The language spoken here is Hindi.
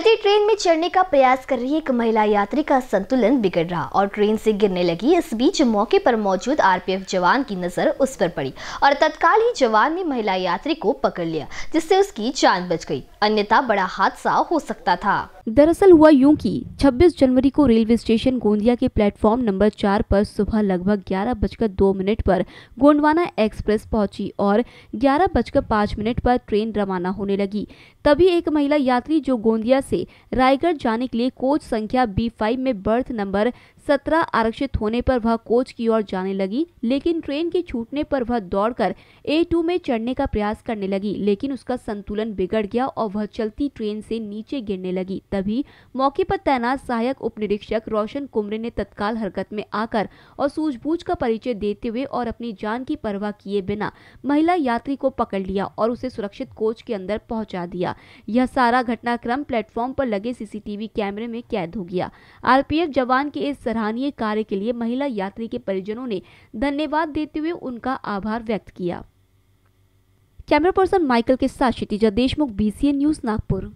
चलती ट्रेन में चढ़ने का प्रयास कर रही एक महिला यात्री का संतुलन बिगड़ रहा और ट्रेन से गिरने लगी इस बीच मौके पर मौजूद आरपीएफ जवान की नजर उस पर पड़ी और तत्काल ही जवान ने महिला यात्री को पकड़ लिया जिससे उसकी जान बच गई अन्यथा बड़ा हादसा हो सकता था दरअसल हुआ यूं कि 26 जनवरी को रेलवे स्टेशन गोंदिया के प्लेटफॉर्म नंबर चार पर सुबह लगभग ग्यारह बजकर दो मिनट पर गोंडवाना एक्सप्रेस पहुंची और ग्यारह बजकर पाँच मिनट पर ट्रेन रवाना होने लगी तभी एक महिला यात्री जो गोंदिया से रायगढ़ जाने के लिए कोच संख्या बी फाइव में बर्थ नंबर सत्रह आरक्षित होने पर वह कोच की ओर जाने लगी लेकिन ट्रेन के छूटने पर वह दौड़कर ए टू में चढ़ने का प्रयास करने लगी लेकिन उसका संतुलन बिगड़ गया और वह चलती ट्रेन से नीचे गिरने लगी तभी मौके पर तैनात सहायक उप निरीक्षक रोशन कुमरे ने तत्काल हरकत में आकर और सूझबूझ का परिचय देते हुए और अपनी जान की परवाह किए बिना महिला यात्री को पकड़ लिया और उसे सुरक्षित कोच के अंदर पहुंचा दिया यह सारा घटनाक्रम प्लेटफॉर्म पर लगे सीसीटीवी कैमरे में कैद हो गया आरपीएफ जवान के इस सराहनीय कार्य के लिए महिला यात्री के परिजनों ने धन्यवाद देते हुए उनका आभार व्यक्त किया कैमरा पर्सन माइकल के साथ क्षितिजा देशमुख बीसीएन न्यूज़ नागपुर